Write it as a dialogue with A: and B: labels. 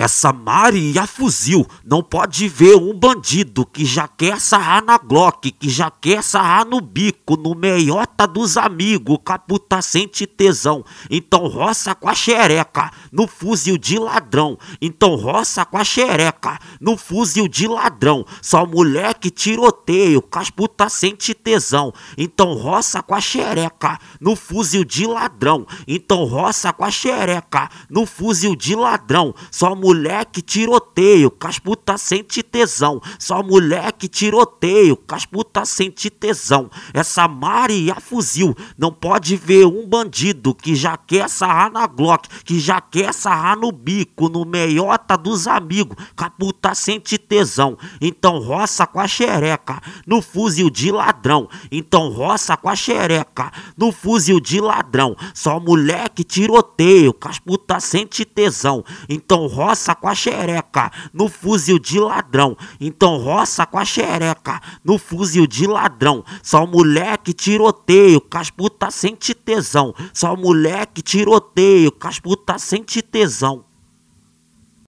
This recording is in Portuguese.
A: Essa Maria fuzil, não pode ver um bandido que já quer sarrar na Glock, que já quer sarrar no bico, no meiota dos amigos, caputa sente tesão. Então roça com a xereca, no fuzil de ladrão. Então roça com a xereca, no fuzil de ladrão. Só moleque tiroteio, casputa sente tesão. Então roça com a xereca, no fuzil de ladrão. Então roça com a xereca, no fuzil de ladrão. Só moleque moleque tiroteio, casputa tá sente tesão. Só moleque tiroteio, casputa tá sente tesão. Essa Maria fuzil, não pode ver um bandido que já quer sarrar na Glock, que já quer sarrar no bico, no meiota dos amigos. Caputa tá sente tesão, então roça com a xereca no fuzil de ladrão. Então roça com a xereca no fuzil de ladrão. Só moleque tiroteio, casputa sente tesão. Então roça roça com a xereca no fuzil de ladrão. Então roça com a xereca no fuzil de ladrão. Só moleque tiroteio, casputa sente tesão. Só moleque tiroteio, casputa sente tesão.